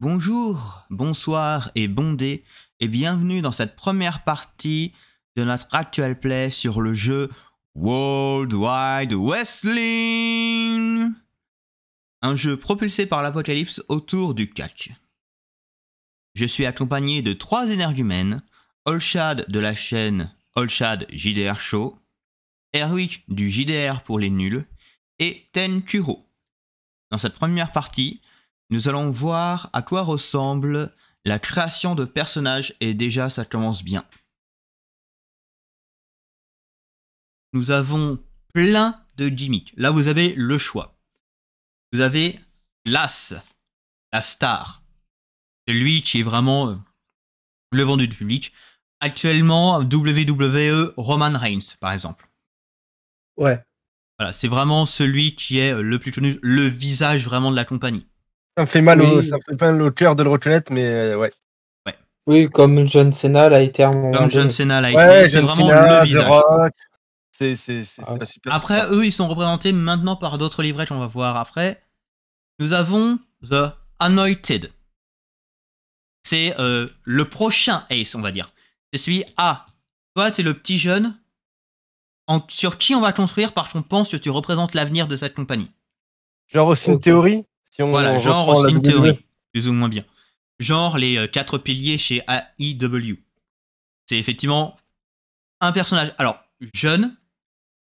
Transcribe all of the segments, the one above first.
Bonjour, bonsoir et bondé, et bienvenue dans cette première partie de notre actual play sur le jeu World Wide Wrestling Un jeu propulsé par l'apocalypse autour du CAC. Je suis accompagné de trois énergumènes, Olshad de la chaîne Olshad JDR Show, Erwick du JDR pour les nuls, et Ten Dans cette première partie, nous allons voir à quoi ressemble la création de personnages et déjà ça commence bien. Nous avons plein de gimmicks. Là, vous avez le choix. Vous avez l'as, la star, celui qui est vraiment euh, le vendu du public. Actuellement, WWE Roman Reigns, par exemple. Ouais. Voilà, c'est vraiment celui qui est euh, le plus connu, le visage vraiment de la compagnie. Ça me fait mal, au, cœur de le reconnaître, mais euh, ouais. Oui, comme John Cena l'a été Comme John Cena l'a été, c'est vraiment le visage. Ah. C'est, super Après, eux, ils sont représentés maintenant par d'autres livrets qu'on va voir après. Nous avons The Anointed. C'est euh, le prochain Ace, on va dire. Je suis A. Toi, t'es le petit jeune sur qui on va construire par qu'on pense que tu représentes l'avenir de cette compagnie. Genre aussi une théorie voilà, genre une théorie, plus ou moins bien. Genre les euh, quatre piliers chez AIW. C'est effectivement un personnage. Alors, jeune,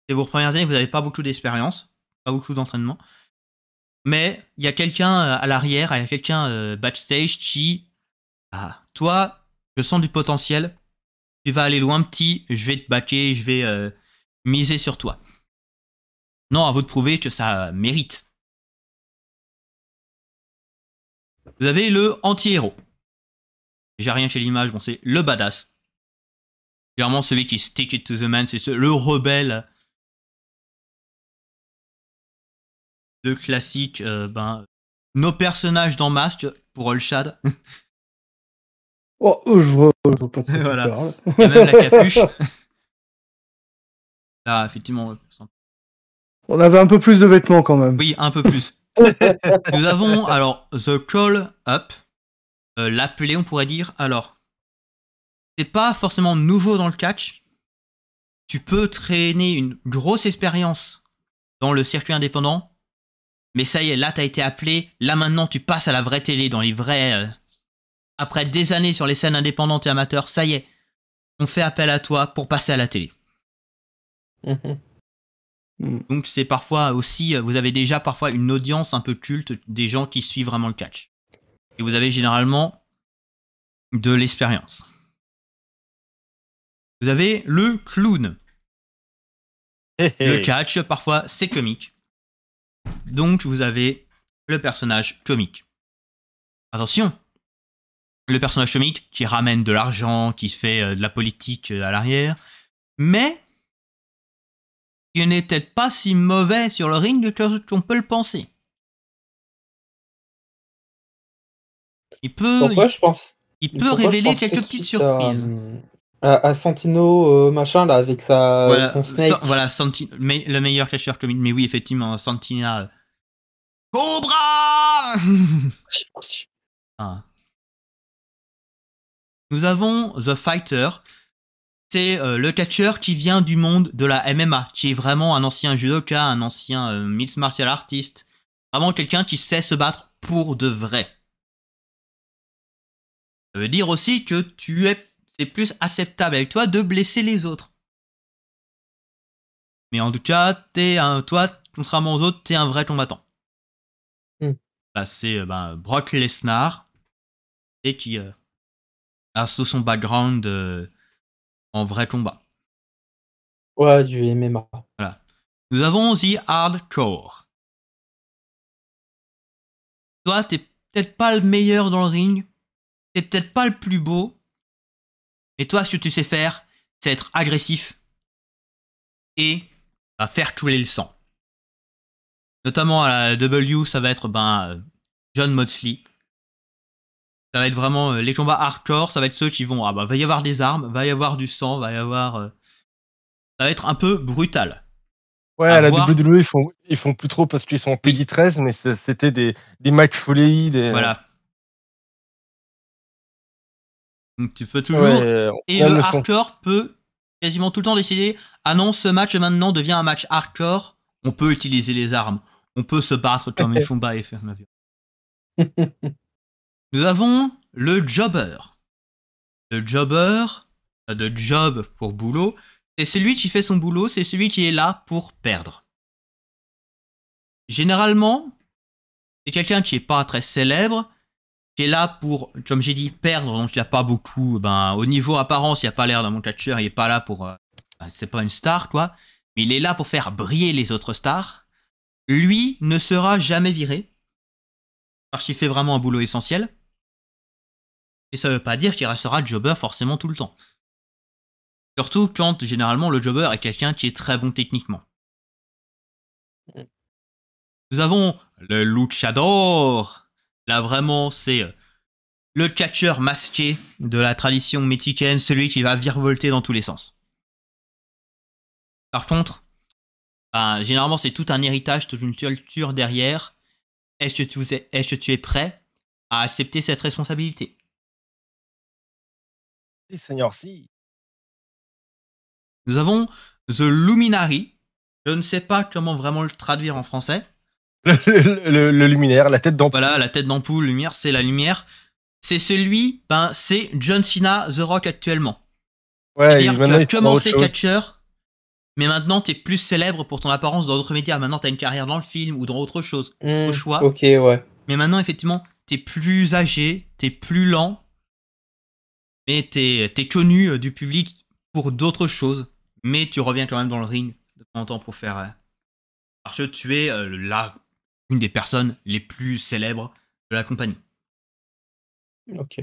c'est vos premières années, vous n'avez pas beaucoup d'expérience, pas beaucoup d'entraînement. Mais il y a quelqu'un euh, à l'arrière, il y a quelqu'un euh, backstage qui. Ah, toi, je sens du potentiel. Tu vas aller loin, petit. Je vais te baquer, je vais miser sur toi. Non, à vous de prouver que ça mérite. Vous avez le anti-héros. J'ai rien chez l'image, bon, c'est le badass. Clairement, celui qui stick it to the man, c'est ce, le rebelle. Le classique, euh, ben, nos personnages dans Masque, pour Olshad. Oh, oh, je vois, pas voilà. Il y a même la capuche. Là, ah, effectivement. On avait un peu plus de vêtements quand même. Oui, un peu plus. Nous avons alors The Call Up. Euh, l'appelé L'appeler, on pourrait dire. Alors, c'est pas forcément nouveau dans le catch. Tu peux traîner une grosse expérience dans le circuit indépendant. Mais ça y est, là, t'as été appelé. Là, maintenant, tu passes à la vraie télé, dans les vrais. Euh, après des années sur les scènes indépendantes et amateurs, ça y est, on fait appel à toi pour passer à la télé. Mhm. Mm. Donc c'est parfois aussi, euh, vous avez déjà parfois une audience un peu culte des gens qui suivent vraiment le catch. Et vous avez généralement de l'expérience. Vous avez le clown. Le catch, parfois, c'est comique. Donc vous avez le personnage comique. Attention, le personnage comique qui ramène de l'argent, qui fait euh, de la politique euh, à l'arrière, mais qui n'est peut-être pas si mauvais sur le ring qu'on peut le penser. Il peut, Pourquoi je pense Il peut révéler quelques petites surprises. Euh, à, à, euh, machin, là, avec sa, voilà, son snake. voilà, le meilleur cacheur comique. Mais oui, effectivement, Santina. Euh, Cobra ah. Nous avons The Fighter, c'est euh, le catcheur qui vient du monde de la MMA, qui est vraiment un ancien judoka, un ancien euh, Miss martial artist, vraiment quelqu'un qui sait se battre pour de vrai. Ça veut dire aussi que tu es, c'est plus acceptable avec toi de blesser les autres. Mais en tout cas, t'es un, toi, contrairement aux autres, t'es un vrai combattant. Hmm. Bah, c'est euh, bah, Brock Lesnar, et qui, a sous son background en vrai combat. Ouais, du MMA. Voilà. Nous avons The Hardcore. Toi, t'es peut-être pas le meilleur dans le ring, t'es peut-être pas le plus beau, mais toi, ce que tu sais faire, c'est être agressif et bah, faire couler le sang. Notamment à la W, ça va être ben, euh, John Moxley, ça va être vraiment euh, les combats hardcore, ça va être ceux qui vont, ah bah va y avoir des armes, va y avoir du sang, va y avoir... Euh, ça va être un peu brutal. Ouais, à, la WWE, ils font, ils font plus trop parce qu'ils sont en Peggy 13, mais c'était des, des matchs folies. Voilà. Donc tu peux toujours. et le, hardcore peut quasiment tout le temps décider ah non, ce match maintenant devient un match hardcore, on peut utiliser les armes, on peut se battre comme ils font bas et faire la vie. Nous avons le jobber. Le jobber, de job pour boulot, c'est celui qui fait son boulot, c'est celui qui est là pour perdre. Généralement, c'est quelqu'un qui n'est pas très célèbre, qui est là pour, comme j'ai dit, perdre, donc il a pas beaucoup. Ben, au niveau apparence, il n'y a pas l'air d'un mon catcheur, il n'est pas là pour. Euh, ben, c'est pas une star, quoi. Mais il est là pour faire briller les autres stars. Lui ne sera jamais viré, parce qu'il fait vraiment un boulot essentiel. Et ça veut pas dire qu'il restera jobber forcément tout le temps. Surtout quand généralement le jobber est quelqu'un qui est très bon techniquement. Nous avons le luchador. Là vraiment c'est euh, le catcheur masqué de la tradition mexicaine, celui qui va virevolter dans tous les sens. Par contre, bah, généralement c'est tout un héritage, toute une culture derrière. est-ce que tu es prêt à accepter cette responsabilité seigneur, si. Nous avons The Luminary. Je ne sais pas comment vraiment le traduire en français. Le, luminaire, la tête d'ampoule. la tête d'ampoule, lumière, c'est la lumière. C'est celui, ben, c'est John Cena, The Rock actuellement. Ouais, il, tu as commencé catcheur, mais maintenant tu es plus célèbre pour ton apparence dans d'autres médias. Maintenant tu as une carrière dans le film ou dans autre chose, au hmm, choix. Ok, ouais. Mais maintenant, effectivement, tu es plus âgé, tu es plus lent, mais t'es es connu euh, du public pour d'autres choses, mais tu reviens quand même dans le ring de temps en temps pour faire. Euh, parce que tu es euh, là une des personnes les plus célèbres de la compagnie. Ok.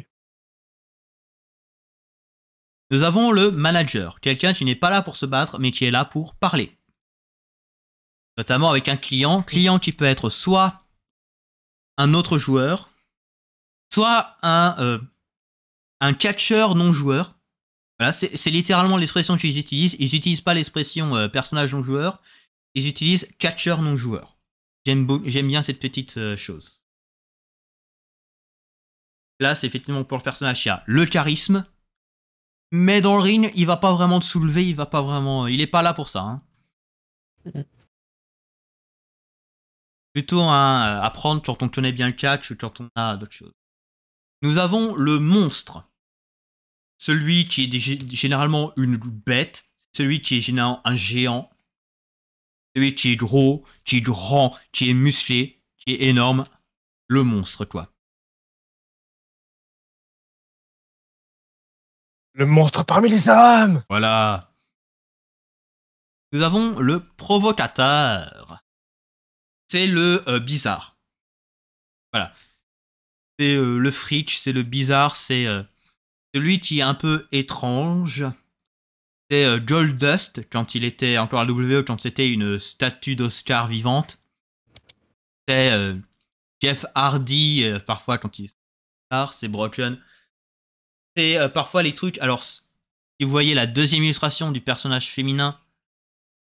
Nous avons le manager, quelqu'un qui n'est pas là pour se battre, mais qui est là pour parler. Notamment avec un client, client qui peut être soit un autre joueur, soit un un catcheur non-joueur. Voilà, c'est littéralement l'expression qu'ils utilisent. Ils n'utilisent pas l'expression euh, personnage non-joueur. Ils utilisent catcheur non-joueur. J'aime bien cette petite euh, chose. Là, c'est effectivement pour le personnage, il y a le charisme. Mais dans le ring, il va pas vraiment te soulever, il va pas vraiment. Euh, il est pas là pour ça. Hein. Plutôt à quand on connaît bien le catch ou quand on a ah, d'autres choses. Nous avons le monstre. Celui qui est généralement une bête, celui qui est généralement un géant, celui qui est gros, qui est grand, qui est musclé, qui est énorme. Le monstre, toi. Le monstre parmi les âmes Voilà. Nous avons le provocateur. C'est le euh, bizarre. Voilà. C'est euh, le fritch, c'est le bizarre, c'est euh, celui qui est un peu étrange. C'est Goldust, euh, Dust, quand il était encore à W, quand c'était une statue d'Oscar vivante. C'est Jeff Hardy, parfois quand il est c'est Broken. C'est parfois les trucs. Alors, si vous voyez la deuxième illustration du personnage féminin,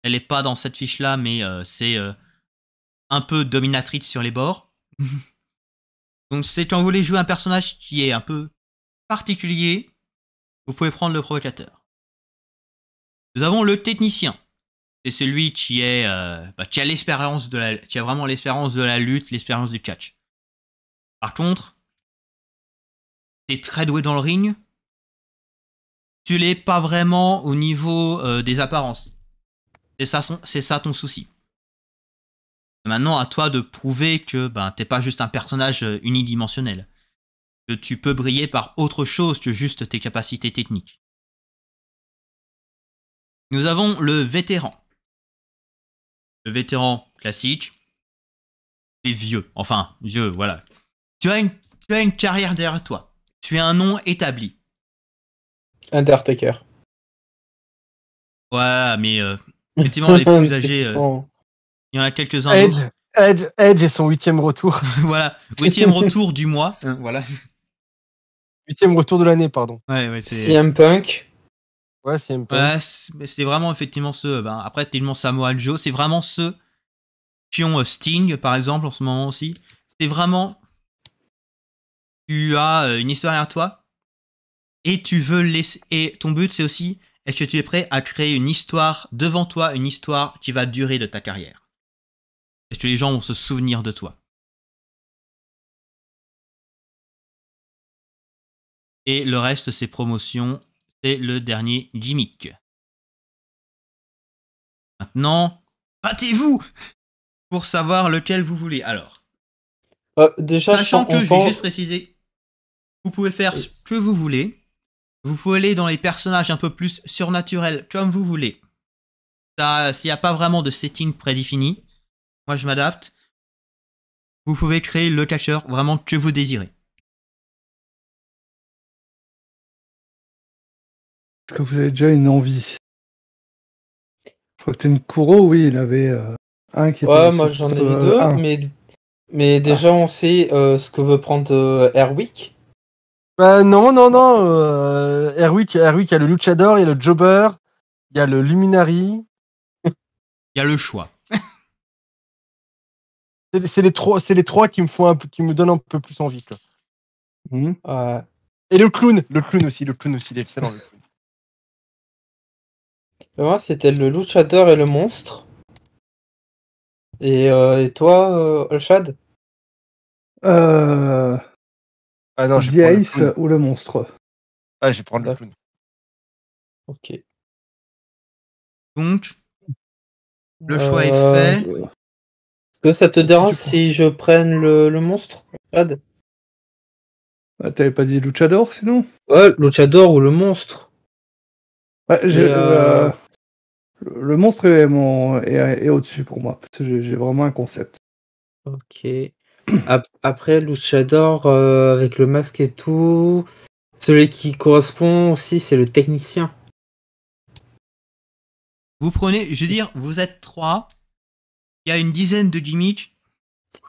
elle n'est pas dans cette fiche-là, mais c'est un peu dominatrice sur les bords. Donc si quand vous voulez jouer un personnage qui est un peu particulier, vous pouvez prendre le provocateur. Nous avons le technicien. C'est celui qui est euh, bah, qui a l'expérience de la qui a vraiment l'expérience de la lutte, l'expérience du catch. Par contre, t'es très doué dans le ring. Tu l'es pas vraiment au niveau euh, des apparences. C'est ça ton souci. Maintenant, à toi de prouver que ben, t'es pas juste un personnage euh, unidimensionnel, que tu peux briller par autre chose que juste tes capacités techniques. Nous avons le vétéran. Le vétéran classique Et vieux, enfin vieux, voilà. Tu as une, carrière derrière toi. Tu es un nom établi. Undertaker. Ouais, mais euh, effectivement, les plus âgés. Euh, il y en a quelques-uns. Edge, Edge, et son huitième retour. voilà, huitième retour du mois. Hein, voilà. Huitième retour de l'année, pardon. CM Punk. Ouais, CM Punk. c'est vraiment effectivement ceux. Ben, après, tellement Samoa Joe, c'est vraiment ceux qui ont euh, Sting, par exemple, en ce moment aussi. C'est vraiment. Tu as euh, une histoire derrière toi et tu veux laisser. Et ton but, c'est aussi est-ce que tu es prêt à créer une histoire devant toi, une histoire qui va durer de ta carrière est-ce que les gens vont se souvenir de toi Et le reste, c'est promotion. C'est le dernier gimmick. Maintenant, battez-vous pour savoir lequel vous voulez. Alors, euh, déjà, sachant que je vais juste préciser, vous pouvez faire ce que vous voulez. Vous pouvez aller dans les personnages un peu plus surnaturels comme vous voulez. S'il n'y a pas vraiment de setting prédéfini, moi, je m'adapte. Vous pouvez créer le cacheur vraiment que vous désirez. Est-ce que vous avez déjà une envie Faut une courroie. oui, il avait euh, un qui est Ouais, moi j'en ai euh, deux, mais, déjà ah. on sait euh, ce que veut prendre Erwick. Bah non, non, non. Erwick, il y a le Luchador, il y a le Jobber, il y a le Luminari. Il y a le choix c'est les trois, c'est les trois qui me font un peu, qui me donnent un peu plus envie. Quoi. Hmm. Et le clown, le clown aussi, le clown aussi, il est excellent. le clown. c'était le luchador et le monstre. Et, euh, toi, euh, Olshad euh... Ah ou le monstre Ah, je vais prendre le clown. Ok. Donc, le choix est euh, fait ça te dérange si, je prenne le, monstre Ad ah, T'avais pas dit Luchador sinon Ouais, Luchador ou le monstre. Euh, euh, le monstre est, est, au-dessus pour moi, parce que j'ai vraiment un concept. Ok. Après, Luchador, euh, avec le masque et tout, celui qui correspond aussi, c'est le technicien. Vous prenez, je veux dire, vous êtes trois, il y a une dizaine de gimmicks.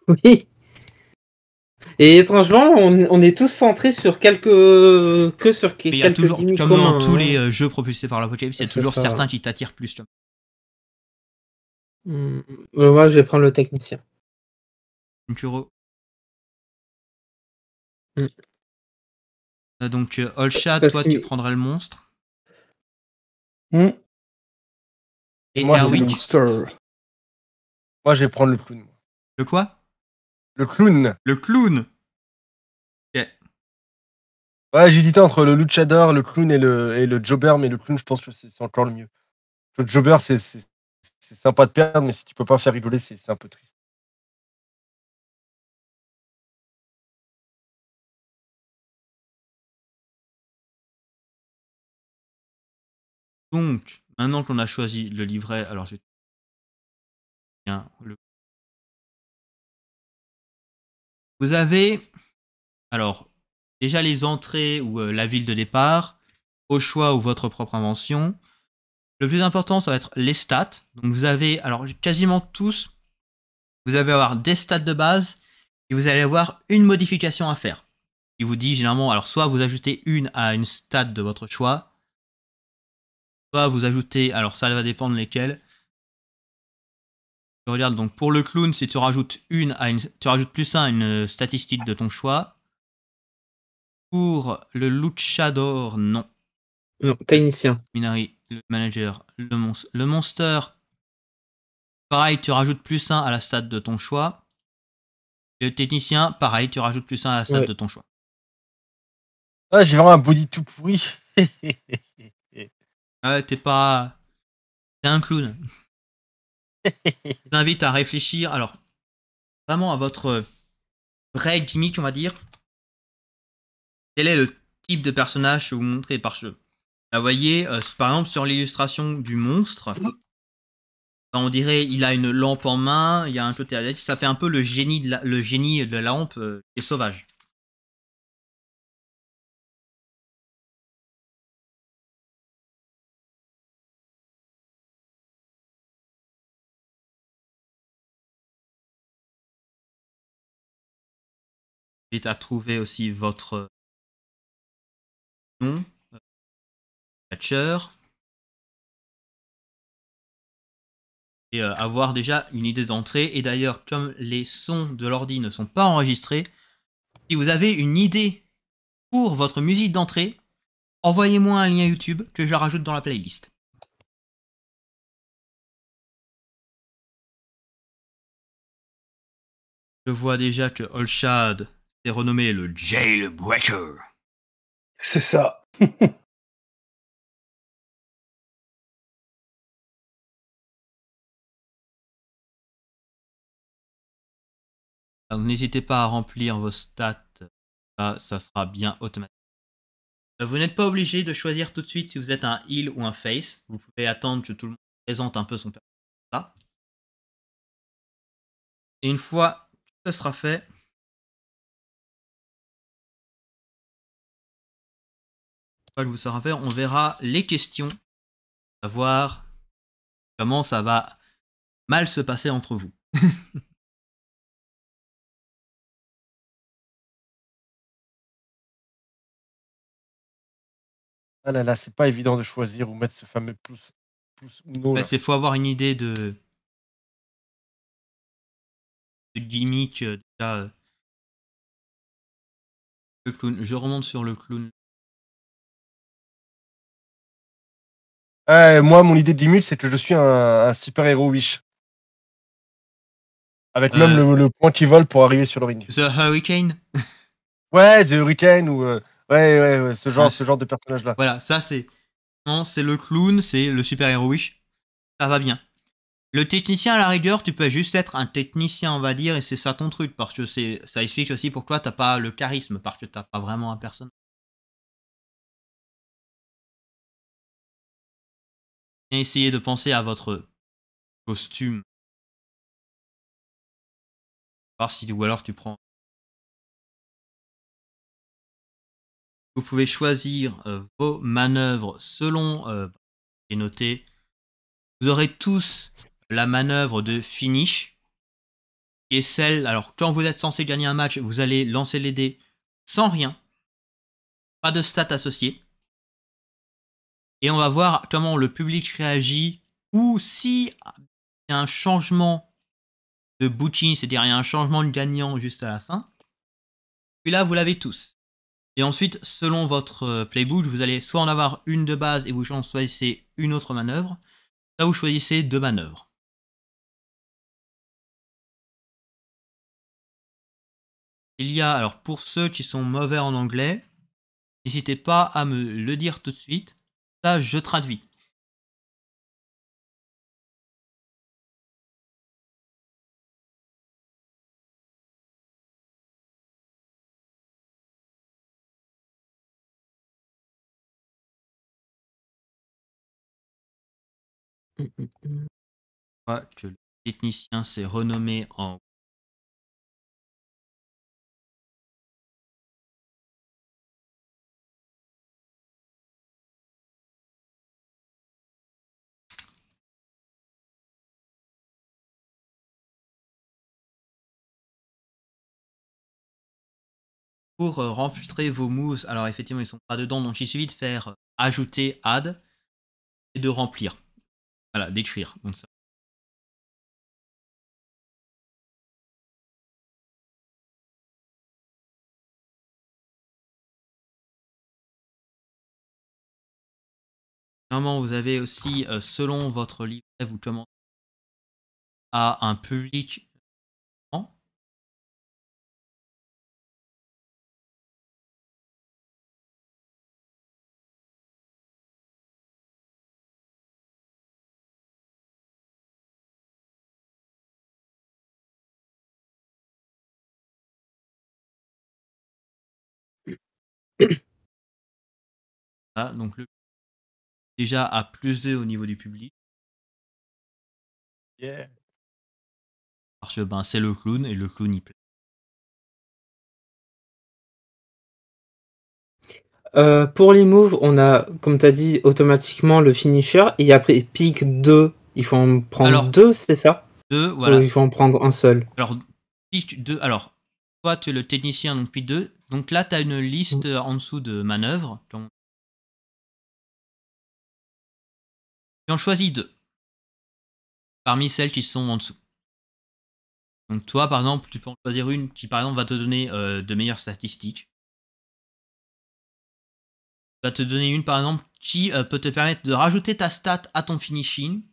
Oui. Et étrangement, on, est tous centrés sur quelques que sur Mais quelques y a toujours, comme dans tous hein. les euh, jeux propulsés par l'apocalypse, il y a toujours certains qui t'attirent plus. Hmm. Euh, moi, je vais prendre le technicien. un hmm. euh, Donc, Olsha, toi, tu prendrais le monstre. Hmm. Et moi, moi, je vais prendre le clown. Le quoi Le clown. Le clown. Ok. Ouais, j'hésitais entre le luchador, le clown et le, et le jobber, mais le clown, je pense que c'est encore le mieux. Le jobber, c'est sympa de perdre, mais si tu peux pas faire rigoler, c'est un peu triste. Donc, maintenant qu'on a choisi le livret, alors j'ai vous avez alors déjà les entrées ou euh, la ville de départ, au choix ou votre propre invention. Le plus important, ça va être les stats. Donc vous avez alors quasiment tous, vous allez avoir des stats de base et vous allez avoir une modification à faire. Il vous dit généralement alors soit vous ajoutez une à une stat de votre choix, soit vous ajoutez alors ça va dépendre lesquels regarde donc pour le clown, si tu rajoutes une à une, tu rajoutes plus un une euh, statistique de ton choix. Pour le luchador, non. Non, technicien. Minari, le manager, le, monstre le monster. Pareil, tu rajoutes plus un à la stat de ton choix. Le technicien, pareil, tu rajoutes plus un à la stat de ton choix. Ah, j'ai vraiment un body tout pourri. ah, t'es pas. T'es un clown je vous à réfléchir, alors, vraiment à votre vrai gimmick, on va dire. Quel est le type de personnage que vous montrez par jeu vous voyez, euh, par exemple, sur l'illustration du monstre, on dirait il a une lampe en main, il y a un côté ça fait un peu le génie de la, le génie de la lampe qui euh, est sauvage. invite à trouver aussi votre euh, nom, euh, catcher, et euh, avoir déjà une idée d'entrée. Et d'ailleurs, comme les sons de l'ordi ne sont pas enregistrés, si vous avez une idée pour votre musique d'entrée, envoyez-moi un lien YouTube que je rajoute dans la playlist. Je vois déjà que Olshad renommé le Jailbreaker. C'est ça. n'hésitez pas à remplir vos stats, ça, ça sera bien automatique. Euh, vous n'êtes pas obligé de choisir tout de suite si vous êtes un heal ou un face. Vous pouvez attendre que tout le monde présente un peu son personnage. Et une fois que ce sera fait, que vous sera faire. On verra les questions, à voir comment ça va mal se passer entre vous. ah là là, c'est pas évident de choisir ou mettre ce fameux pouce pouce ou non. Bah, c'est faut avoir une idée de, de gimmick. Euh, déjà, euh. Je remonte sur le clown. moi, mon idée de c'est que je suis un, super-héros Wish. Avec même euh. le, point qui vole pour arriver sur le ring. The Hurricane Ouais, The Hurricane ou. Euh, ouais, ouais, ce genre, ce genre de personnage-là. Voilà, ça, c'est. Non, c'est le clown, c'est le super-héros Wish. Ça va bien. Le technicien, à la rigueur, tu peux juste être un technicien, on va dire, et c'est ça ton truc, parce que c'est ça explique aussi pourquoi t'as pas le charisme, parce que t'as pas vraiment un personnage. essayez de penser à votre costume. Ou alors tu prends. Vous pouvez choisir euh, vos manœuvres selon. et euh, noté. Vous aurez tous la manœuvre de finish. Qui est celle. Alors, quand vous êtes censé gagner un match, vous allez lancer les dés sans rien. Pas de stats associées et on va voir comment le public réagit ou si il y a un changement de booking, c'est-à-dire il y a un changement de gagnant juste à la fin. Puis là, vous l'avez tous. Et ensuite, selon votre euh, playbook, vous allez soit en avoir une de base et vous choisissez une autre manœuvre, là vous choisissez deux manœuvres. Il y a, alors pour ceux qui sont mauvais en anglais, n'hésitez pas à me le dire tout de suite je traduis. Hum, hum, hum. Ouais, que le technicien s'est renommé en pour euh, remplir vos mousses. Alors effectivement, ils sont pas dedans, donc il suffit de faire euh, ajouter add et de remplir. Voilà, d'écrire. Donc ça. Normalement, vous avez aussi, euh, selon votre livret, vous commencez à un public Ah, donc déjà à plus de au niveau du public. Parce que ben, c'est le clown et le clown il plaît. Euh, pour les moves, on a, comme tu as dit, automatiquement le finisher. Et après, pique 2. Il faut en prendre alors, deux, c'est ça Deux, voilà. il faut en prendre un seul. Alors, pique 2. Alors, toi, tu es le technicien, donc pique 2. Donc là, tu as une liste mm. en dessous de manœuvres. tu en choisis deux parmi celles qui sont en dessous. Donc toi, par exemple, tu peux en choisir une qui, par exemple, va te donner euh, de meilleures statistiques. Tu vas te donner une, par exemple, qui euh, peut te permettre de rajouter ta stat à ton finishing.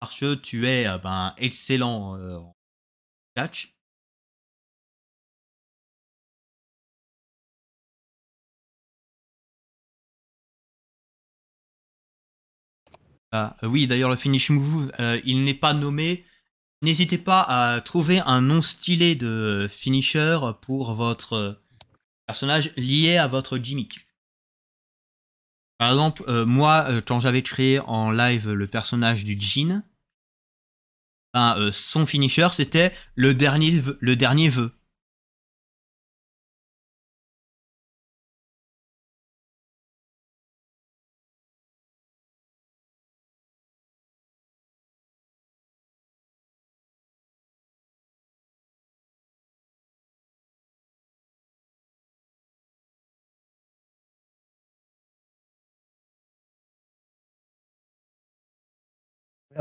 Parce que tu es euh, ben, excellent en catch. Ah, euh, oui, d'ailleurs, le finish move, euh, il n'est pas nommé. N'hésitez pas à trouver un nom stylé de finisher pour votre euh, personnage lié à votre gimmick. Par exemple, moi, quand j'avais créé en live le personnage du Jean, ben, son finisher, c'était le dernier, le dernier vœu.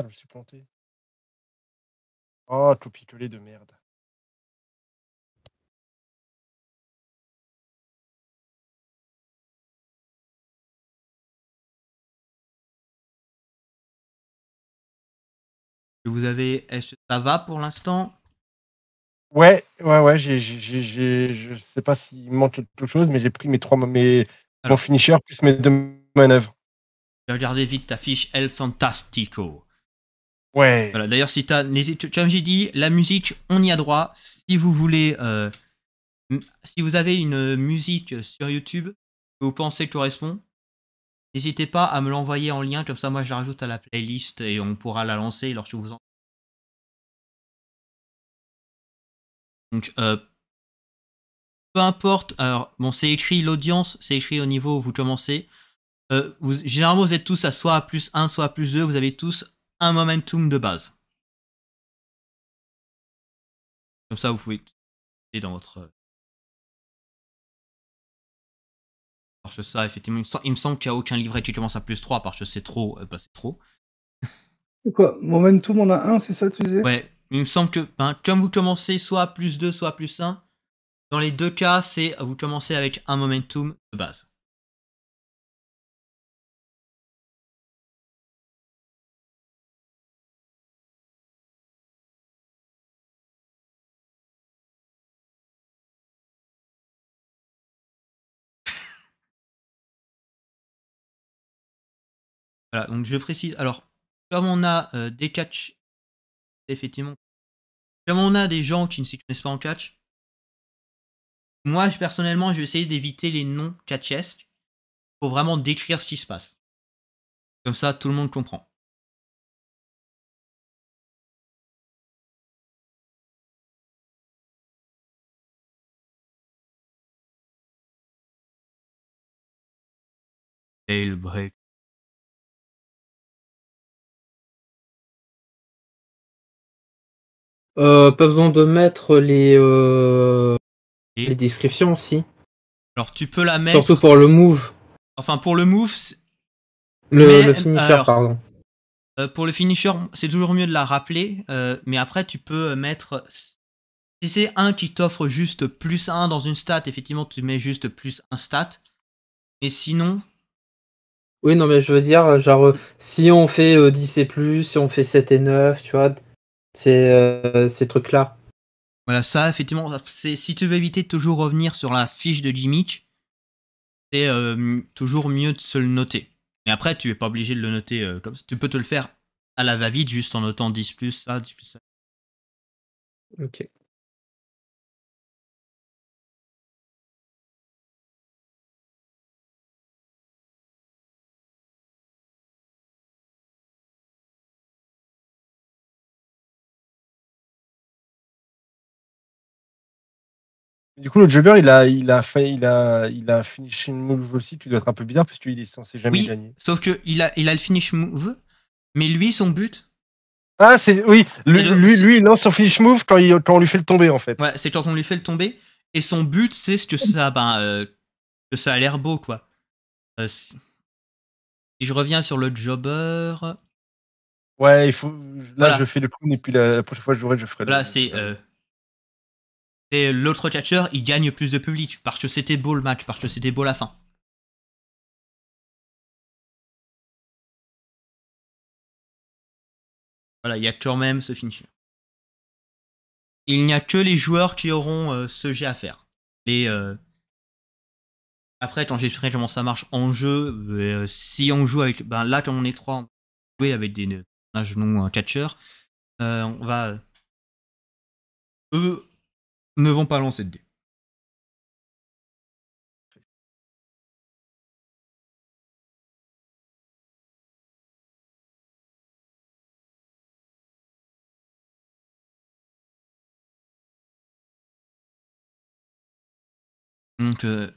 je suis planté. Oh, tout picolé de merde. Vous avez. Ça va pour l'instant Ouais, ouais, ouais. J'ai, j'ai, je sais pas s'il manque quelque chose, mais j'ai pris mes trois. Mes, mon finisher plus mes deux manœuvres. Regardez vite ta fiche El Fantastico d'ailleurs, si tu n'hésite, comme j'ai dit, la musique, on y a droit. Si vous voulez, euh, si vous avez une musique sur YouTube que vous pensez correspond, n'hésitez pas à me l'envoyer en lien, comme ça, moi, je la rajoute à la playlist et on pourra la lancer lorsque vous en. Donc, euh, peu importe, alors, bon, c'est écrit l'audience, c'est écrit au niveau où vous commencez. Euh, vous, généralement, vous êtes tous à soit plus 1, soit plus 2, vous avez tous un momentum de base. Comme ça, vous pouvez et dans votre. Euh, parce que ça, effectivement, il me semble qu'il n'y a aucun livret qui commence à plus 3 parce que c'est trop. Euh, bah, c'est trop. Quoi Momentum, on a un c'est ça, tu disais Ouais, il me semble que ben, comme vous commencez soit plus 2, soit plus 1, dans les deux cas, c'est vous commencez avec un momentum de base. donc je précise. Alors, comme on a euh, des catch, effectivement, comme on a des gens qui ne s'y connaissent pas en catch, moi, personnellement, je vais essayer d'éviter les noms catchesques pour vraiment décrire ce qui se passe. Comme ça, tout le monde comprend. Euh, pas besoin de mettre les, euh, descriptions aussi. Alors tu peux la mettre. Surtout pour le move. Enfin pour le move. Le, finisher, pardon. Euh, pour le finisher, c'est toujours mieux de la rappeler, mais après tu peux mettre. Si c'est un qui t'offre juste plus un dans une stat, effectivement tu mets juste plus un stat. Mais sinon, oui, non, mais je veux dire, genre, si on fait 10 et plus, si on fait 7 et 9, tu vois, ces, euh, ces trucs-là. Voilà, ça, effectivement, si tu veux éviter de toujours revenir sur la fiche de Gimmick, c'est euh, toujours mieux de se le noter. Mais après, tu n'es pas obligé de le noter euh, comme ça. Tu peux te le faire à la va-vite, juste en notant 10 plus ça, 10 plus ça. Ok. Du coup, le jobber, il a, il a fait, il a, il a un move aussi Tu dois être un peu bizarre parce qu'il est censé jamais oui, gagner. Sauf que il a, il a le finish move, mais lui, son but. Ah, c'est oui, lui, lui, lui, lance son finish move quand, il, quand on lui fait le tomber en fait. Ouais, c'est quand on lui fait le tomber. Et son but, c'est ce que ça, ben, euh, que ça a l'air beau quoi. Euh, si je reviens sur le jobber. Ouais, il faut. Là, je fais le clown et puis la, prochaine fois que je ferai. Là, c'est euh, l'autre catcheur, il gagne plus de public parce que c'était beau le match, parce que c'était beau la fin. Voilà, il y a quand même ce finisher. Il n'y a que les joueurs qui auront euh, ce jet à faire. Les, euh, Après, quand j'expliquerai comment ça marche en jeu, euh, si on joue avec. Ben là, quand on est trois, on va jouer avec des personnages non catcheurs. on va. Eux ne vont pas lancer de dés. Donc, all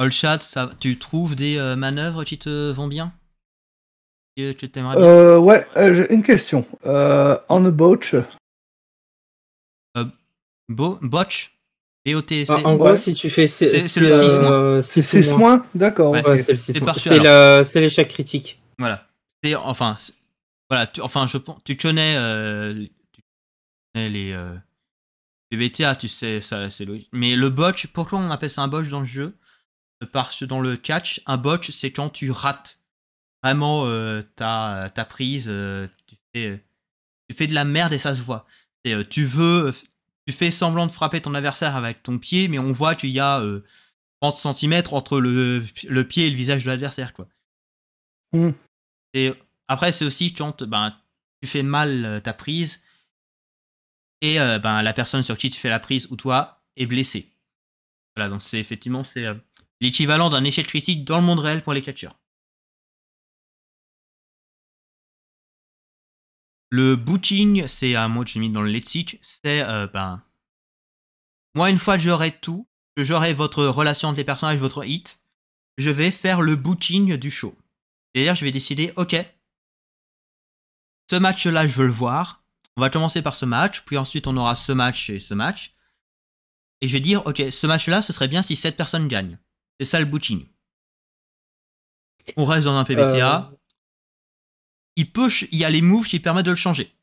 euh, chat, ça, tu trouves des euh, manœuvres qui te vont bien que, t'aimerais bien euh, Ouais, j'ai une question. on a boat. Botch. Et ah, en gros, si tu fais. C'est le 6 c'est le 6 C'est l'échec critique. Voilà. enfin, voilà, tu, enfin, connais, euh, tu connais les, euh, BTA, tu sais, c'est logique. Mais le botch, pourquoi on appelle ça un botch dans le jeu Parce que dans le catch, un botch, c'est quand tu rates vraiment euh, ta, ta, prise, euh, tu fais, de la merde et ça se voit. tu veux tu fais semblant de frapper ton adversaire avec ton pied, mais on voit qu'il y a 30 euh, cm entre le, pied et le visage de l'adversaire. quoi. Mm. Et après, c'est aussi quand ben, tu fais mal euh, ta prise et euh, ben, la personne sur qui tu fais la prise ou toi est blessée. Voilà, donc c'est effectivement c'est l'équivalent d'un échec critique dans le monde réel pour les catcheurs. Le booting, c'est un mot que j'ai mis dans le lexique, c'est euh, ben. Moi, une fois que j'aurai tout, que j'aurai votre relation entre les personnages, votre hit, je vais faire le booting du show. cest je vais décider, ok, ce match-là, je veux le voir. On va commencer par ce match, puis ensuite on aura ce match et ce match. Et je vais dire, ok, ce match-là, ce serait bien si cette personne gagne. C'est ça le booting. On reste dans un PBTA. Euh, il peut, il y a les moves qui permettent de le changer.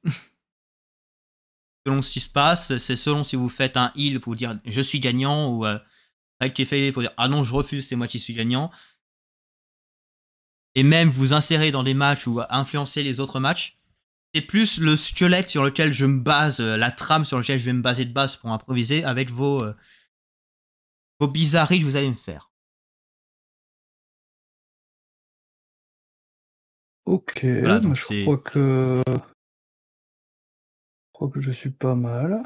selon ce qui se passe, c'est selon si vous faites un heal pour dire je suis gagnant ou euh, fait pour dire ah non je refuse, c'est moi qui suis gagnant. Et même vous insérer dans des matchs ou influencer les autres matchs, c'est plus le squelette sur lequel je me base, euh, la trame sur laquelle je vais me baser de base pour improviser avec vos, euh, vos bizarreries que vous allez me faire. Ok, bah, je crois que. Je suis pas mal.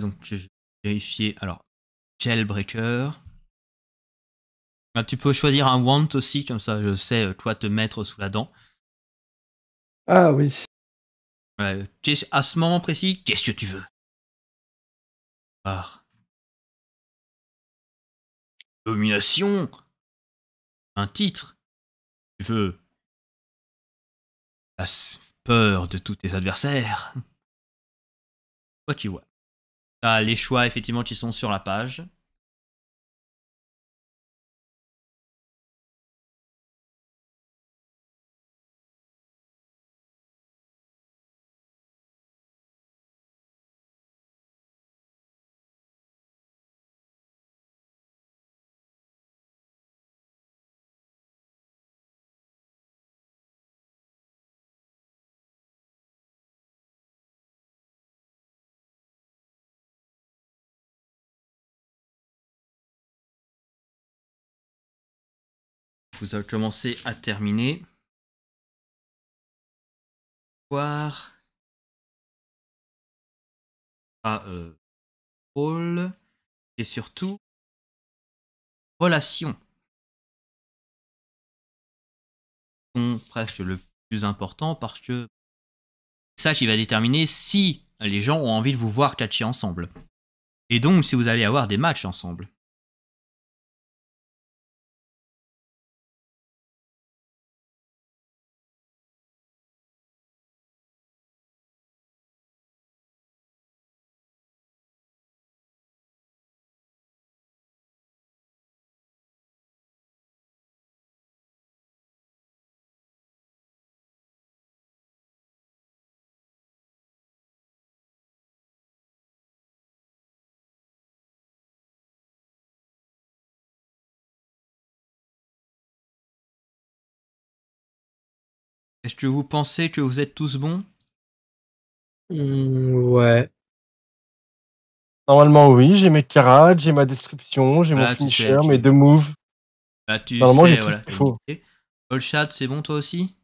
donc je vais vérifier. Alors, Jailbreaker. tu peux choisir un want aussi, comme ça je sais, euh, toi, te mettre sous la dent. Ah oui. Euh, à ce moment précis, qu'est-ce que tu veux ah. Domination Un titre Tu veux la peur de tous tes adversaires quoi tu vois. les choix, effectivement, qui sont sur la page. vous allez commencer à terminer. Voir ah, euh, et surtout relation. Sont presque le plus important parce que ça qui va déterminer si les gens ont envie de vous voir catcher ensemble. Et donc si vous allez avoir des matchs ensemble. Est-ce que vous pensez que vous êtes tous bons mmh, Ouais. Normalement, oui. J'ai mes carades, j'ai ma description, j'ai mon bah, finisher, mes deux moves. Bah, normalement, sais, voilà, All Olshad, c'est bon toi aussi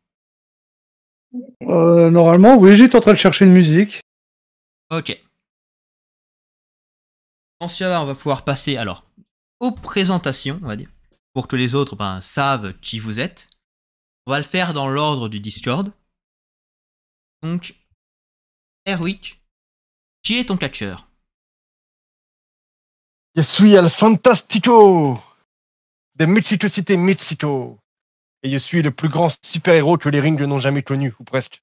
euh, Normalement, oui. J'étais en train de chercher une musique. Ok. En là on va pouvoir passer alors aux présentations, on va dire, pour que les autres ben, savent qui vous êtes. On va le faire dans l'ordre du Discord. Donc, Erwick, qui est ton catcheur Je suis al fantastico de Mexico City, Mexico. Et je suis le plus grand super-héros que les rings n'ont jamais connu, ou presque.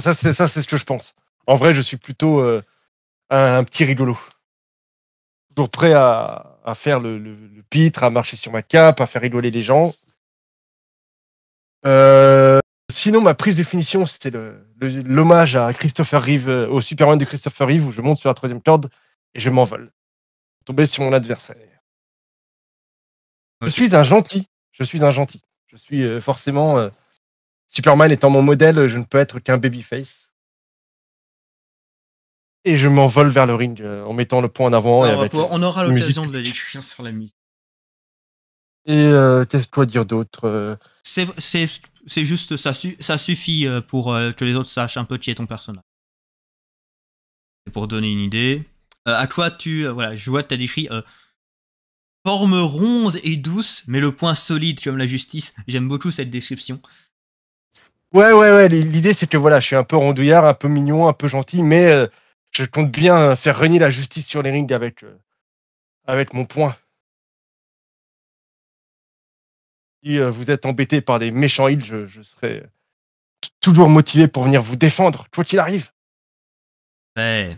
ça, c'est, ce que je pense. En vrai, je suis plutôt euh, un, petit rigolo. Toujours prêt à, faire le, pitre, à marcher sur ma cape, à faire rigoler les gens. Euh, sinon, ma prise de finition, c'était l'hommage à Christopher Reeve, euh, au Superman de Christopher Reeve, où je monte sur la troisième corde et je m'envole. Tomber sur mon adversaire. Je suis un gentil. Je suis un gentil. Je suis euh, forcément. Superman étant mon modèle, je ne peux être qu'un babyface. Et je m'envole vers le ring en mettant le point en avant. Ah, on, aura l'occasion de le sur la mise. Et euh, qu'est-ce que va dire d'autre euh? C'est juste, ça, ça suffit euh, pour que les autres sachent un peu qui est ton personnage. C'est pour donner une idée. à quoi tu. voilà, je vois tu as décrit forme ronde et douce, mais le point solide comme la justice. J'aime beaucoup cette description. Ouais, ouais, ouais. L'idée, c'est que voilà, je suis un peu rondouillard, un peu mignon, un peu gentil, mais je compte bien faire régner la justice sur les rings avec, avec mon point. Si euh, vous êtes embêté par des méchants îles, je, serai euh, toujours motivé pour venir vous défendre, quoi qu'il arrive. Hey,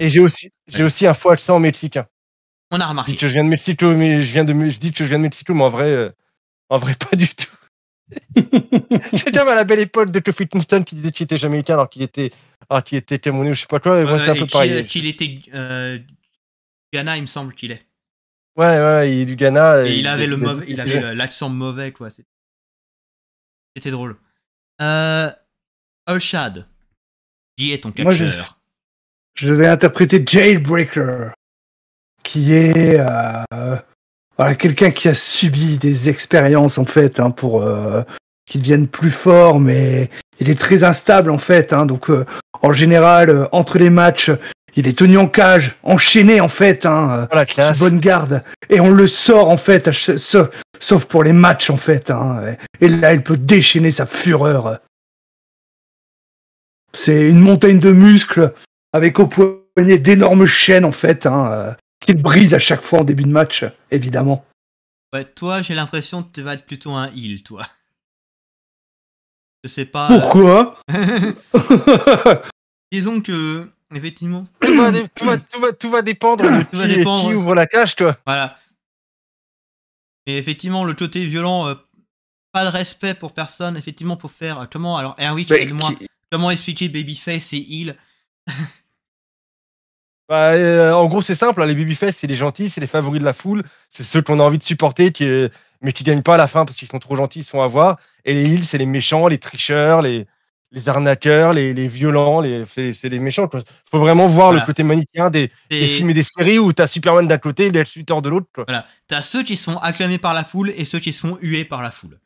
Et j'ai aussi, j'ai aussi un faux mexicain. On a remarqué. Je dis que je viens de Mexico, mais je viens de, je dis que je viens de Mexico, mais en vrai, euh, en vrai, pas du tout. c'est comme à la belle époque de Kofi Kingston qui disait qu'il était jamaïcain alors qu'il était, alors était camerounais ou je sais pas quoi. Et moi, c'est un peu pareil. qu'il était Ghana, il me semble qu'il est. Ouais, ouais, il est du Ghana. Et euh, il avait mauvais, il avait l'accent mauvais, quoi. C'était drôle. Euh, Oshad, qui est ton capteur je, vais interpréter Jailbreaker, qui est euh, voilà, quelqu'un qui a subi des expériences, en fait, hein, pour euh, qu'il devienne plus fort, mais il est très instable, en fait. Hein, donc, euh, en général, entre les matchs, il est tenu en cage, enchaîné en fait, hein, euh, oh, sous bonne garde. Et on le sort en fait, sauf pour les matchs en fait. Hein, et là, il peut déchaîner sa fureur. C'est une montagne de muscles avec au poignet d'énormes chaînes en fait, hein, euh, qu'il brise à chaque fois en début de match, évidemment. Ouais, toi, j'ai l'impression que tu vas être plutôt un heal, toi. Je sais pas. Pourquoi Disons que Effectivement. Tout va, tout va, tout va, dépendre de qui, ouvre la cage, quoi. Voilà. Et effectivement, le côté violent, euh, pas de respect pour personne, effectivement, pour faire. Euh, comment, alors, Erwich, moi Comment expliquer Babyface et il bah, euh, en gros, c'est simple. Hein, les babyface, c'est les gentils, c'est les favoris de la foule. C'est ceux qu'on a envie de supporter, qui, mais qui gagnent pas à la fin parce qu'ils sont trop gentils, ils sont à voir. Et les Hill c'est les méchants, les tricheurs, les, les arnaqueurs, les, violents, les, c'est les méchants. Il faut vraiment voir le côté manichéen des, films et des séries où tu as Superman d'un côté et Lex-Luthor de l'autre. Voilà, as ceux qui sont acclamés par la foule et ceux qui sont hués par la foule.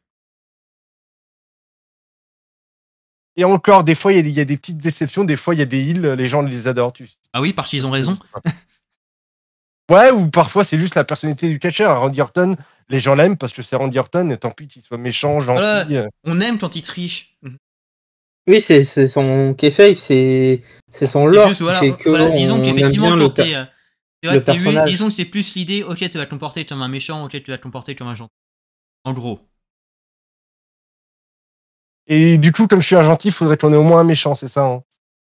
Et encore, des fois, il y, a des petites déceptions, des fois, il y a des îles, les gens les adorent. Tu... Ah oui, parce qu'ils ont raison. ouais, ou parfois, c'est juste la personnalité du catcheur. Randy Orton, les gens l'aiment parce que c'est Randy Orton, et tant pis qu'il soit méchant, euh. on aime quand il triche. Oui, c'est son k c'est son lore. que disons disons que c'est plus l'idée, ok, tu vas te comporter comme un méchant, ok, tu vas te comporter comme un gentil. En gros. Et du coup, comme je suis un gentil, il faudrait qu'on ait au moins un méchant, c'est ça hein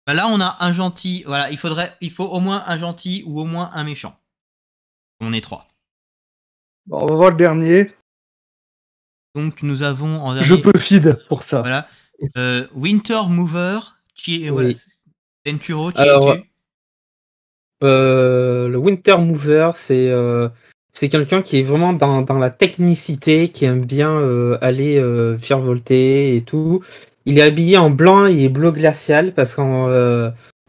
bah Là, on a un gentil, voilà, il, faudrait, il faut au moins un gentil ou au moins un méchant. On est trois. Bon, on va voir le dernier. Donc, nous avons dernier. Je peux feed pour ça. Voilà. Euh, Winter Mover, qui est. Venturo, qui est euh, le Winter Mover, c'est euh, c'est quelqu'un qui est vraiment dans, la technicité, qui aime bien aller faire volter et tout. Il est habillé en blanc et bleu glacial parce qu'en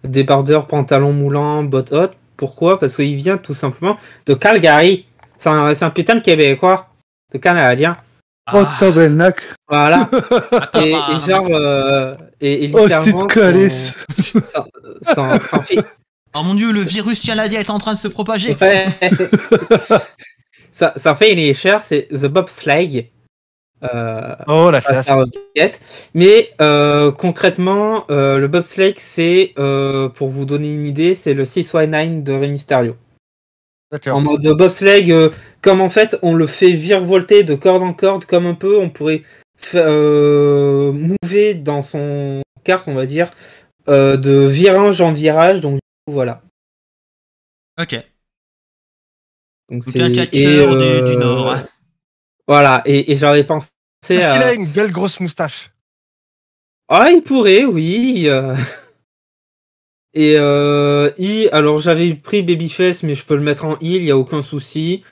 débardeur, pantalon moulant, bottes hautes. Pourquoi Parce qu'il vient tout simplement de Calgary. C'est un, un putain de Québécois, de Canadien. Oh, Voilà. et, genre, euh, et, Oh mon dieu, le virus canadien est en train de se propager. ça, ça, fait une échelle, c'est The Bob Euh, oh la chasse. Mais euh, concrètement, le euh, le bobsleigh, c'est, pour vous donner une idée, c'est le 6x9 de Rey en mode bobsleigh, leg euh, comme en fait on le fait virevolter de corde en corde, comme un peu on pourrait euh, mouver dans son carte, on va dire, euh, de virage en virage, donc voilà. Ok. Donc, c'est un du, du, euh, Nord. Voilà, et, j'en j'avais pensé. Parce a une belle grosse moustache. Ah, il pourrait, oui. Et euh, I, alors j'avais pris Babyface, mais je peux le mettre en heal, il n'y a aucun souci.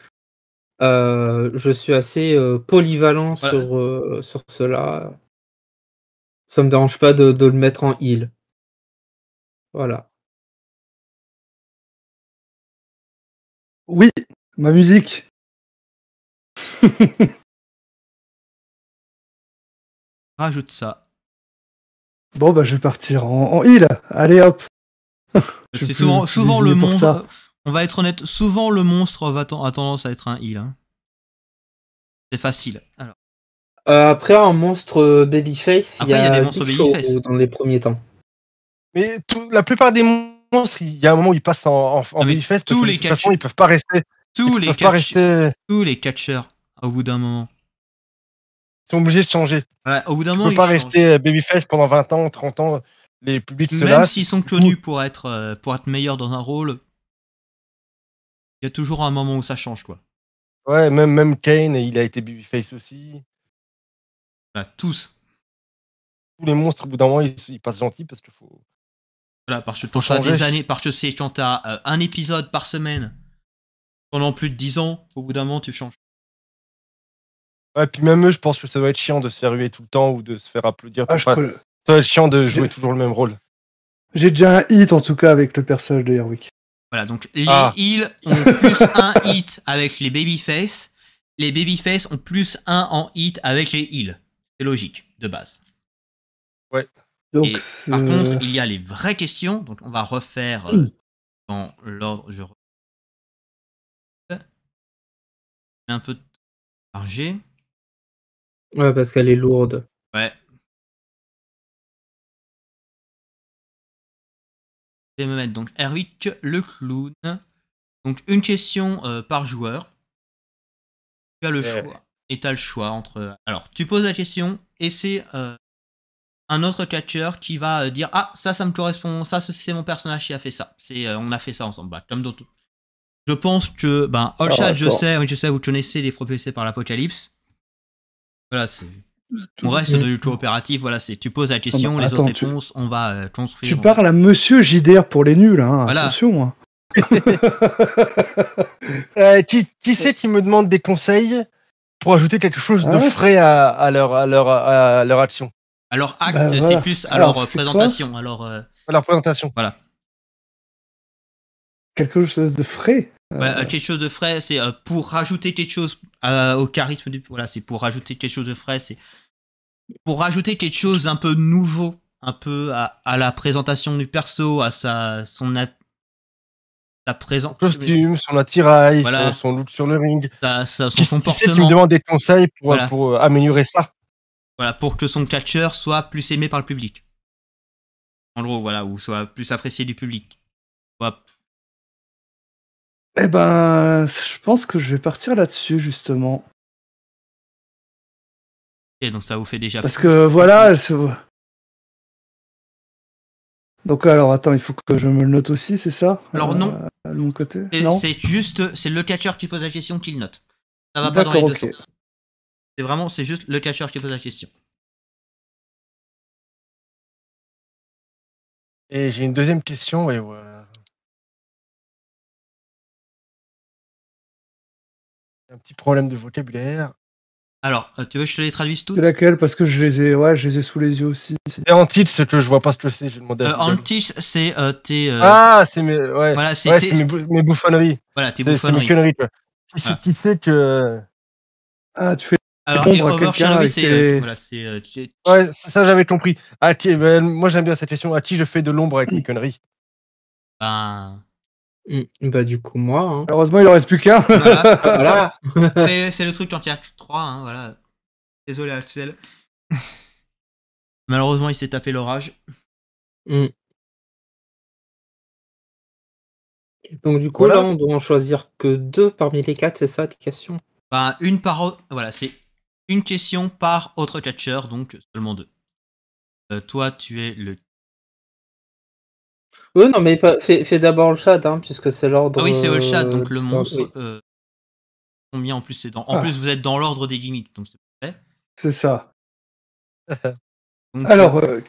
Euh, je suis assez euh, polyvalent sur, euh, sur cela. Ça me dérange pas de, le mettre en heal. Voilà. Oui, ma musique. Rajoute ça. Bon, bah, je vais partir en, en heal. Allez, hop. C'est souvent, souvent le monstre. Euh, on va être honnête, souvent le monstre va a tendance à être un heal. Hein. C'est facile. Alors. Euh, après, un monstre euh, babyface, il y, y, a des monstres babyface. Dans les premiers temps. Mais la plupart des monstres, il y a un moment où ils passent en, ah, babyface. Tous les de toute façon, ils peuvent pas rester. Tous les Tous les catcheurs, au bout d'un moment. Ils sont obligés de changer. Voilà, au bout d'un moment. Ils peuvent pas rester babyface pendant 20 ans, 30 ans. Même s'ils sont connus pour être, euh, pour être meilleurs dans un rôle, il y a toujours un moment où ça change, quoi. Ouais, même, même Kane, il a été Babyface aussi. Bah, tous. Tous les monstres, au bout d'un moment, ils, passent gentils parce qu'il faut. Voilà, parce que quand des années, parce que c'est quand t'as euh, un épisode par semaine pendant plus de 10 ans, au bout d'un moment, tu changes. Ouais, puis même eux, je pense que ça doit être chiant de se faire huer tout le temps ou de se faire applaudir. tout ah, ça chiant de jouer toujours le même rôle. J'ai déjà un hit en tout cas avec le personnage de Herwick. Voilà, donc les heals ah. ont plus un hit avec les babyface. Les babyface ont plus un en hit avec les heals. C'est logique, de base. Ouais. Donc, par contre, euh, il y a les vraies questions. Donc on va refaire euh, dans l'ordre. un peu de Ouais, parce qu'elle est lourde. Ouais, me mettre donc Eric le clown. Donc une question euh, par joueur. Tu as le choix. Et tu as le choix entre. Alors, tu poses la question et c'est euh, un autre catcheur qui va euh, dire Ah, ça, ça me correspond. Ça, c'est mon personnage qui a fait ça. C'est, on a fait ça ensemble. Bah, comme d'autres. Je pense que. Ben, je sais, je sais, vous connaissez les propulsés par l'Apocalypse. Voilà, c'est on reste de mm. du coopératif, voilà, c'est tu poses la question, les autres réponses, on va euh, construire. Tu parles à Monsieur JDR pour les nuls, hein, attention. Hein. Euh, qui, qui c'est qui me demande des conseils pour ajouter quelque chose de frais à, leur, à, leur, à leur action Alors acte, ben c'est plus à alors, leur présentation. Alors, À leur présentation. Voilà. Quelque chose de frais euh, bah, quelque chose de frais, c'est euh, pour rajouter quelque chose euh, au charisme du. Voilà, c'est pour rajouter quelque chose de frais, c'est pour rajouter quelque chose un peu nouveau, un peu à, la présentation du perso, à sa son sa présence. Costume, son attirail, son, look sur le ring. son comportement. Tu me demandes des conseils pour, pour améliorer ça. Voilà, pour que son catcheur soit plus aimé par le public. En gros, voilà, ou soit plus apprécié du public. voilà eh ben, je pense que je vais partir là-dessus, justement. Et donc ça vous fait déjà. Parce que voilà, se... voit. Donc alors attends, il faut que je me le note aussi, c'est ça Alors non. Euh, mon côté. C'est juste, c'est le catcheur qui pose la question qui le note. Ça va pas dans les deux sens. C'est vraiment, c'est juste le catcheur qui pose la question. Et j'ai une deuxième question, et un petit problème de vocabulaire. Alors, euh, tu veux que je te les traduise toutes laquelle Parce que je les ai, ouais, je les ai sous les yeux aussi. C'est que je vois pas ce que c'est. J'ai demandé. Euh, c'est euh, tes. Ah, c'est mes, ouais. c'est mes, bouffonneries. Voilà, tes bouffonneries. C'est mes conneries. Qui, sait que Ah, tu fais. Alors, et avec c'est. Tes... Voilà, c'est. ouais, ça j'avais compris. ben, moi j'aime bien cette question. À qui je fais de l'ombre avec mes conneries Ben. Mm. Bah du coup moi. Hein. Malheureusement il en reste plus qu'un. Voilà. C'est le truc quand il y a 3, hein, voilà. Désolé Axel. Malheureusement il s'est tapé l'orage. Mm. Donc du coup là on doit en choisir que deux parmi les quatre, c'est ça tes questions Bah une par voilà, c'est une question par autre catcheur, donc seulement deux. Euh, toi tu es le oui, non, mais fais, d'abord le chat, hein, puisque c'est l'ordre. Ah oui, c'est le chat, donc le euh, monstre. Euh, combien en plus c'est dans... En ah. plus, vous êtes dans l'ordre des gimmicks, donc c'est parfait. C'est ça. Alors, euh,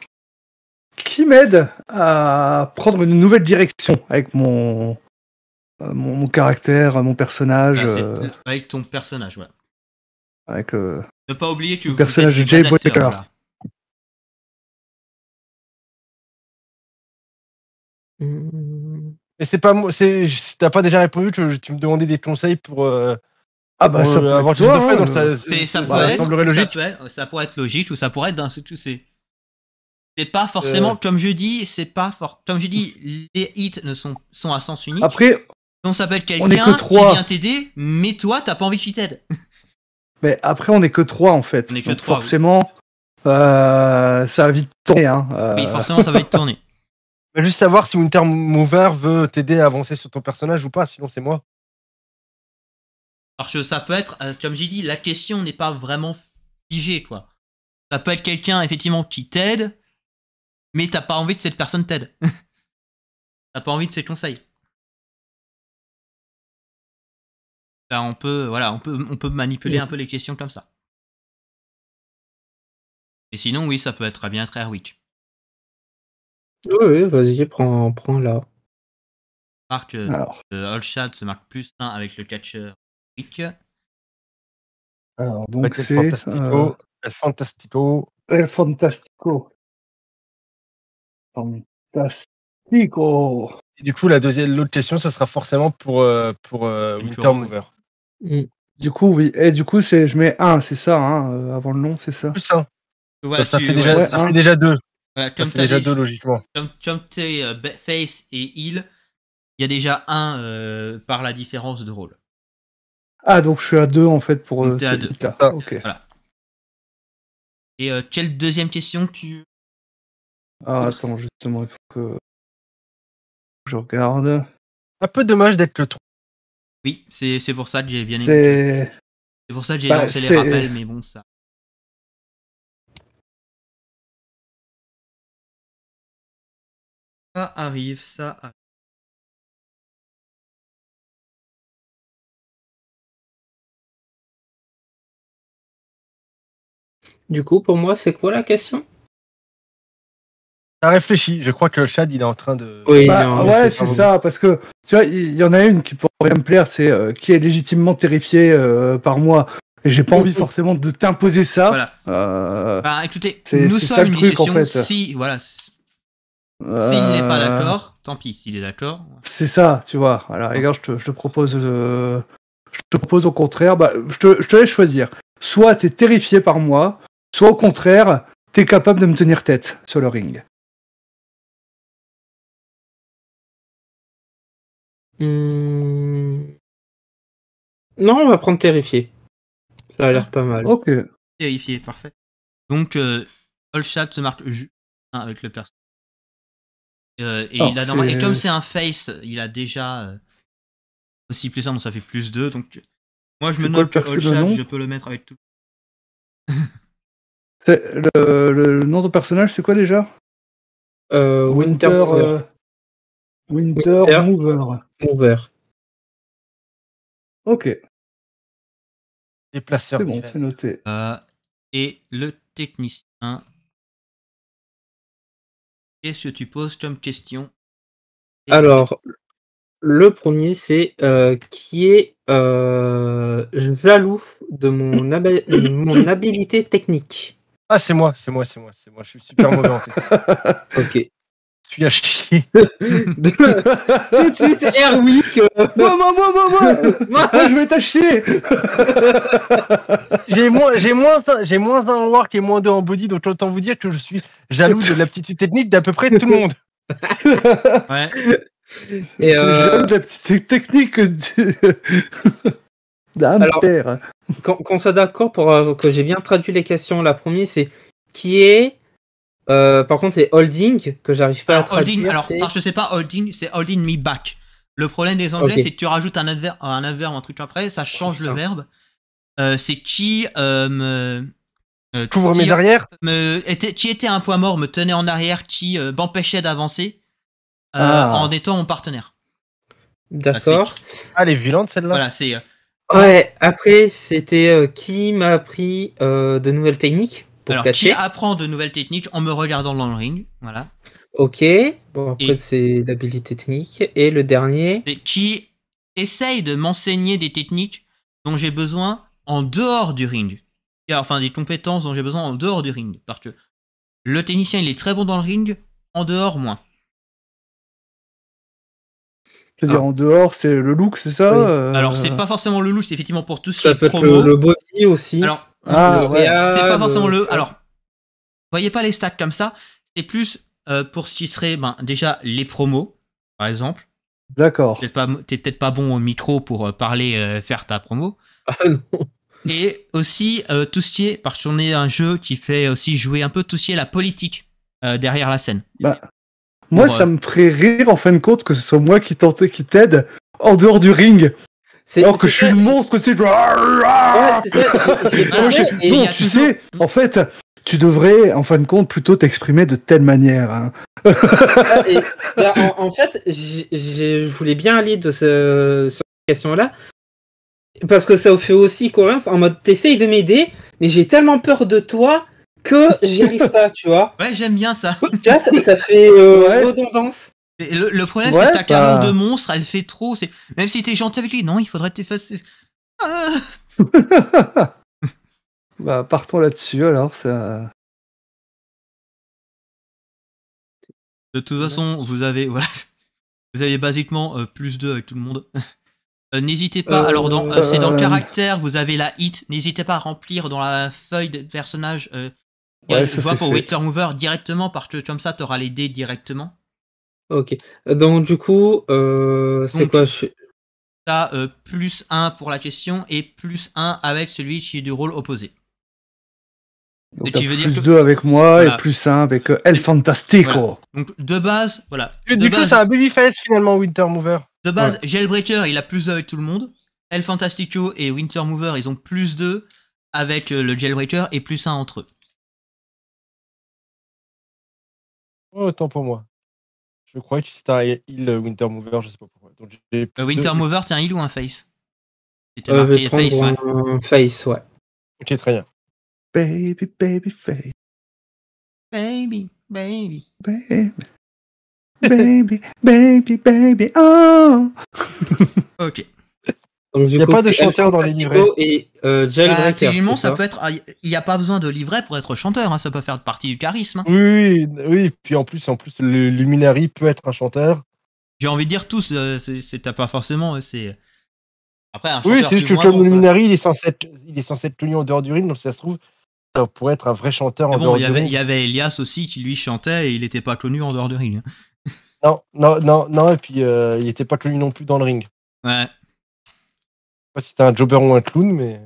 qui m'aide à prendre une nouvelle direction avec mon, mon, caractère, mon personnage. Bah, avec ton personnage, voilà. Avec, Ne pas oublier que le personnage de Jay Botaker. Et mmh. c'est pas moi, t'as pas déjà répondu que tu me demandais des conseils pour. Euh, ah bah ça euh, toi, hein, ça, pourrait être, logique. ça, pourrait être logique ou ça pourrait être dans c'est. C'est pas euh. forcément, comme je dis, c'est pas fort. Comme je dis, les hits ne sont, sont à sens unique. Après, on s'appelle quelqu'un qui vient t'aider, mais toi, t'as pas envie qu'il t'aide. mais après, on est que trois en fait. forcément, ça va vite tourner. Hein, forcément, ça va vite tourner juste savoir si Winter Mover veut t'aider à avancer sur ton personnage ou pas, sinon c'est moi. Parce que ça peut être, euh, comme j'ai dit, la question n'est pas vraiment figée, quoi. Ça peut être quelqu'un, effectivement, qui t'aide, mais t'as pas envie que cette personne t'aide. t'as pas envie de ses conseils. Bah, on peut, voilà, on peut, on peut manipuler un peu les questions comme ça. Et sinon, oui, ça peut être très bien très Witch. Oui, vas-y, prends, prends là. Marc euh, Alors. Euh, se marque plus 1 avec le catcher Rick. Alors, donc c'est. Fantastico. Euh, euh, Fantastico. El Fantastico. Fantastico. Et du coup, la deuxième, l'autre question, ça sera forcément pour, pour Winter Mover. Mm. Du coup, oui. Et du coup, c'est, je mets 1, c'est ça, hein, avant le nom, c'est ça ça, fait déjà, ça fait déjà 2 déjà deux logiquement. Comme, euh, face et il, il y a déjà un euh, par la différence de rôle. Ah donc je suis à deux en fait pour donc, euh, cas. Et quelle deuxième question tu Ah attends justement il faut que je regarde. Un peu dommage d'être le trou. Oui c'est pour ça que j'ai bien aimé. C'est pour ça que j'ai bah, lancé les rappels mais bon ça. Ça arrive, ça arrive. Du coup, pour moi, c'est quoi la question Ça réfléchi. Je crois que le Chad, il est en train de. Oui, bah, ouais, c'est ça. Parce que, tu vois, il y, en a une qui pourrait me plaire, c'est euh, qui est légitimement terrifié euh, par moi. Et j'ai pas envie forcément de t'imposer ça. Voilà. Euh, bah écoutez, nous sommes une si, voilà, s'il n'est pas euh. d'accord, tant pis, s'il est d'accord. C'est ça, tu vois. Alors, regarde, je te, propose. Euh, je propose au contraire, bah, je, te, laisse choisir. Soit t'es terrifié par moi, soit au contraire, t'es capable de me tenir tête sur le ring. Hmm. Non, on va prendre terrifié. Ça a l'air pas mal. Ok. Terrifié, parfait. Donc, euh, all se marque juste avec le personnage euh, et, comme c'est un face, il a déjà euh, aussi plus 1, donc ça fait plus 2. Donc moi je me note que je peux le mettre avec tout. le, nom de personnage, c'est quoi déjà euh, Winter, Winter, Winter, Mover. Mover. Ok. Déplaceur. C'est bon, c'est noté. et le technicien, Qu'est-ce que tu poses comme question Alors, le premier, c'est euh, qui est euh, jaloux de mon, mon habilité technique. Ah, c'est moi, c'est moi, c'est moi, c'est moi. Je suis super mauvais en fait. ok suis à chier. Tout de suite, Airwick. Moi, moi, moi, moi, moi, je vais t'acheter. j'ai moins, j'ai moins, j'ai moins un work et moins deux en body, donc autant vous dire que je suis jaloux de l'aptitude technique d'à peu près tout le monde. ouais. Et euh... de la petite technique d'un Quand, qu'on soit d'accord pour que j'ai bien traduit les questions, la première c'est qui est euh, par contre, c'est Holding que j'arrive pas à traduire. Holding, alors, je sais pas, Holding, c'est Holding me back. Le problème des anglais, c'est que tu rajoutes un adverbe, un adverbe, un truc après, ça change le verbe. Euh, c'est qui euh, me. Couvre euh, mes arrières Qui était un poids mort, me tenait en arrière, qui m'empêchait d'avancer ah. en étant mon partenaire. D'accord. Ah, elle est violente celle-là. Ouais, après, c'était qui m'a appris de nouvelles techniques alors, qui apprend de nouvelles techniques en me regardant dans le ring, voilà. Ok, bon après c'est l'habilité technique. Et le dernier, qui essaye de m'enseigner des techniques dont j'ai besoin en dehors du ring. Enfin, des compétences dont j'ai besoin en dehors du ring. Parce que le technicien, il est très bon dans le ring, en dehors, moins. C'est-à-dire ah. en dehors, c'est le look, c'est ça euh, Alors, c'est pas forcément le look, c'est effectivement pour tout ce qui ça peut être promo. le, body aussi. Ah, C'est pas forcément le. Alors, voyez pas les stacks comme ça. C'est plus euh, pour ce qui serait ben, déjà les promos, par exemple. D'accord. T'es peut-être pas, bon au micro pour euh, parler, euh, faire ta promo. Ah non. Et aussi tout ce qui est, parce qu'on est un jeu qui fait aussi jouer un peu tout ce qui est la politique derrière la scène. Bah, moi, ça me ferait rire en fin de compte que ce soit moi qui tente, qui t'aide en dehors du ring. Alors oh, que je suis le monstre, tu sais. non, tu sais, en fait, tu devrais, en fin de compte, plutôt t'exprimer de telle manière. Hein. Ah, bah, en, fait, je voulais bien aller de cette question-là. Parce que ça fait aussi conscience. en mode t'essayes de m'aider, mais j'ai tellement peur de toi que j'y arrive pas, tu vois. Ouais, j'aime bien ça. ça, fait euh, redondance. Le, problème, c'est que ta bah... de monstre elle fait trop. C'est... Même si t'es gentil avec lui, non, il faudrait t'effacer. Ah bah, partons là-dessus alors. Ça... De toute façon, vous avez, voilà, vous avez basiquement euh, plus 2 avec tout le monde. Euh, n'hésitez pas, alors dans, euh, c'est dans le caractère, vous avez la hit, n'hésitez pas à remplir dans la feuille de personnage, ouais, vois, pour Winter directement, parce que comme ça, tu auras les dés directement. Ok. Donc du coup, euh, c'est quoi T'as euh, plus 1 pour la question et plus 1 avec celui qui est du rôle opposé. Donc tu veux plus 2 avec moi et plus 1 avec euh, El Fantastico. Donc de base, voilà. du coup, c'est un babyface finalement, Winter Mover. De base, Jailbreaker, il a plus 2 avec tout le monde. El Fantastico et Winter Mover, ils ont plus 2 avec euh, le Jailbreaker et plus 1 entre eux. Oh, autant pour moi. Je croyais que c'était un heal Winter Mover, je sais pas pourquoi. Donc, euh, Winter Mover, t'es un heal ou un face C'était euh, marqué face, ouais. Un face, ouais. Ok, très bien. Baby, baby, face. Baby, baby. Baby. Baby, baby, baby, oh! ok. Il n'y a pas de chanteur dans les livrets. Et euh, bah, ça, peut être. Ah, il n'y a pas besoin de livret pour être chanteur. Hein, ça peut faire partie du charisme. Hein. Oui, oui, Puis en plus, en plus, le Luminari peut être un chanteur. J'ai envie de dire tous. Euh, c'est pas forcément. Euh, c'est. Après, un chanteur. Oui, c'est juste que le il est censé être, il est en dehors du ring donc ça se trouve. Ça pourrait être un vrai chanteur en dehors du ring Il y avait Elias aussi qui lui chantait et il n'était pas connu en dehors du ring. Hein. Non, non, non, non, et puis il n'était pas connu non plus dans le ring. Ouais pas si c'était un jobber ou un clown, mais.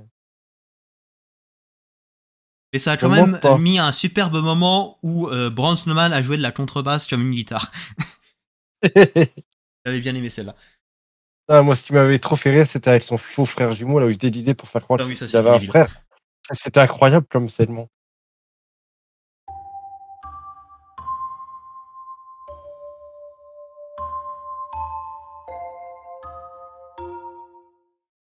Et ça a quand même mis un superbe moment où euh, a joué de la contrebasse comme une guitare. J'avais bien aimé celle-là. Ah, moi, ce qui m'avait trop fait rire, c'était avec son faux frère jumeau, là où il se pour faire croire ah, oui, avait un frère. C'était incroyable comme Bon.